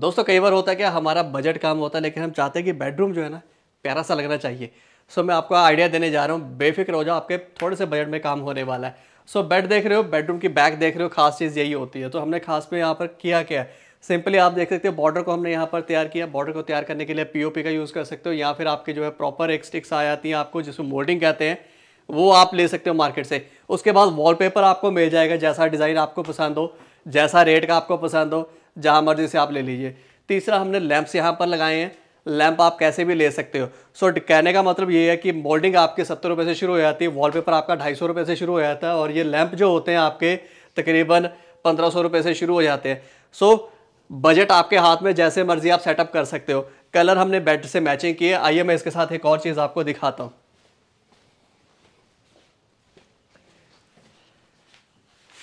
दोस्तों कई बार होता है क्या हमारा बजट काम होता है लेकिन हम चाहते हैं कि बेडरूम जो है ना प्यारा सा लगना चाहिए सो मैं आपको आइडिया देने जा रहा हूँ बेफिक्र हो जाओ आपके थोड़े से बजट में काम होने वाला है सो बेड देख रहे हो बेडरूम की बैक देख रहे हो खास चीज़ यही होती है तो हमने खास में यहाँ पर किया क्या है सिंपली आप देख सकते हो बॉर्डर को हमने यहाँ पर तैयार किया बॉर्डर को तैयार करने के लिए पीओपी का यूज़ कर सकते हो या फिर आपके जो है प्रॉपर एक स्टिक्स आ जाती हैं आपको जिसको मोल्डिंग कहते हैं वो आप ले सकते हो मार्केट से उसके बाद वॉलपेपर आपको मिल जाएगा जैसा डिज़ाइन आपको पसंद हो जैसा रेट का आपको पसंद हो जहाँ मर्जी से आप ले लीजिए तीसरा हमने लैंप्स यहाँ पर लगाए हैं लैंप आप कैसे भी ले सकते हो सो so, कहने का मतलब ये है कि मोल्डिंग आपके सत्तर रुपये से शुरू हो जाती है वॉलपेपर आपका ढाई सौ रुपये से शुरू हो जाता है और ये लैंप जो होते हैं आपके तकरीबन पंद्रह सौ रुपये से शुरू हो जाते हैं सो so, बजट आपके हाथ में जैसे मर्जी आप सेटअप कर सकते हो कलर हमने बेड से मैचिंग किए आइए मैं इसके साथ एक और चीज़ आपको दिखाता हूँ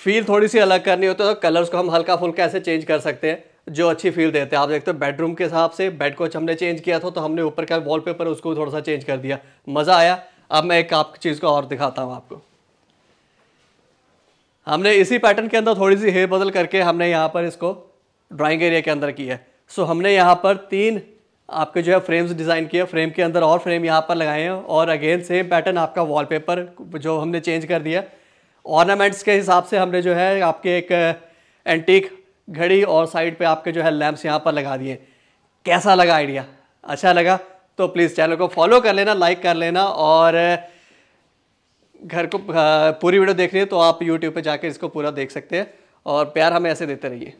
फील थोड़ी सी अलग करनी होती है तो कलर्स को हम हल्का फुल्का ऐसे चेंज कर सकते हैं जो अच्छी फील देते हैं आप देखते हो बेडरूम के हिसाब से बेड को हमने चेंज किया था तो हमने ऊपर का वॉलपेपर उसको थोड़ा सा चेंज कर दिया मज़ा आया अब मैं एक आप चीज़ को और दिखाता हूँ आपको हमने इसी पैटर्न के अंदर थोड़ी सी हेयर बदल करके हमने यहाँ पर इसको ड्राइंग एरिया के अंदर किया है सो हमने यहाँ पर तीन आपके जो है फ्रेम्स डिज़ाइन किए फ्रेम के अंदर और फ्रेम यहाँ पर लगाए हैं और अगेन सेम पैटर्न आपका वॉलपेपर जो हमने चेंज कर दिया ऑर्नामेंट्स के हिसाब से हमने जो है आपके एक एंटीक घड़ी और साइड पे आपके जो है लैम्प्स यहाँ पर लगा दिए कैसा लगा आइडिया अच्छा लगा तो प्लीज़ चैनल को फॉलो कर लेना लाइक कर लेना और घर को पूरी वीडियो देख रही है तो आप यूट्यूब पर जाकर इसको पूरा देख सकते हैं और प्यार हमें ऐसे देते रहिए